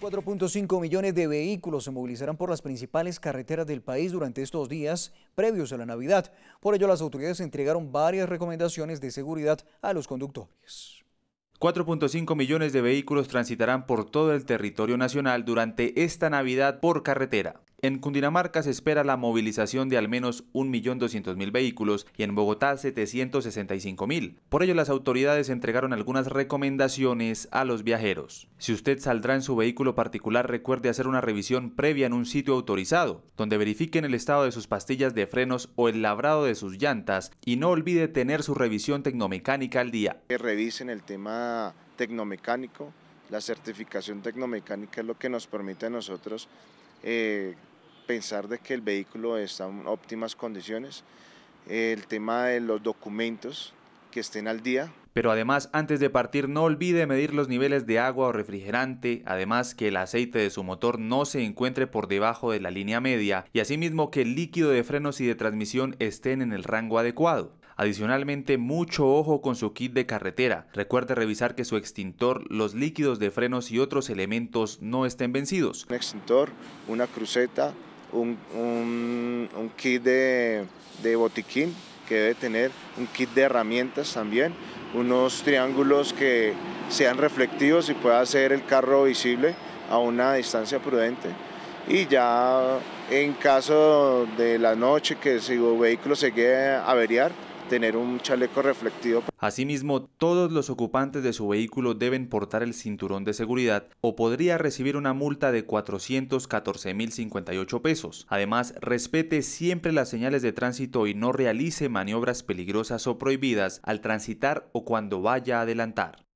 4.5 millones de vehículos se movilizarán por las principales carreteras del país durante estos días previos a la Navidad. Por ello, las autoridades entregaron varias recomendaciones de seguridad a los conductores. 4.5 millones de vehículos transitarán por todo el territorio nacional durante esta Navidad por carretera. En Cundinamarca se espera la movilización de al menos 1.200.000 vehículos y en Bogotá 765.000. Por ello, las autoridades entregaron algunas recomendaciones a los viajeros. Si usted saldrá en su vehículo particular, recuerde hacer una revisión previa en un sitio autorizado, donde verifiquen el estado de sus pastillas de frenos o el labrado de sus llantas y no olvide tener su revisión tecnomecánica al día. revisen el tema tecnomecánico la certificación tecnomecánica es lo que nos permite a nosotros eh, pensar de que el vehículo está en óptimas condiciones. El tema de los documentos, que estén al día. Pero además, antes de partir, no olvide medir los niveles de agua o refrigerante, además que el aceite de su motor no se encuentre por debajo de la línea media y asimismo que el líquido de frenos y de transmisión estén en el rango adecuado. Adicionalmente, mucho ojo con su kit de carretera. Recuerde revisar que su extintor, los líquidos de frenos y otros elementos no estén vencidos. Un extintor, una cruceta, un, kit de, de botiquín que debe tener, un kit de herramientas también, unos triángulos que sean reflectivos y pueda hacer el carro visible a una distancia prudente. Y ya en caso de la noche que su vehículo se quede a averiar, tener un chaleco reflectivo. Asimismo, todos los ocupantes de su vehículo deben portar el cinturón de seguridad o podría recibir una multa de 414.058 pesos. Además, respete siempre las señales de tránsito y no realice maniobras peligrosas o prohibidas al transitar o cuando vaya a adelantar.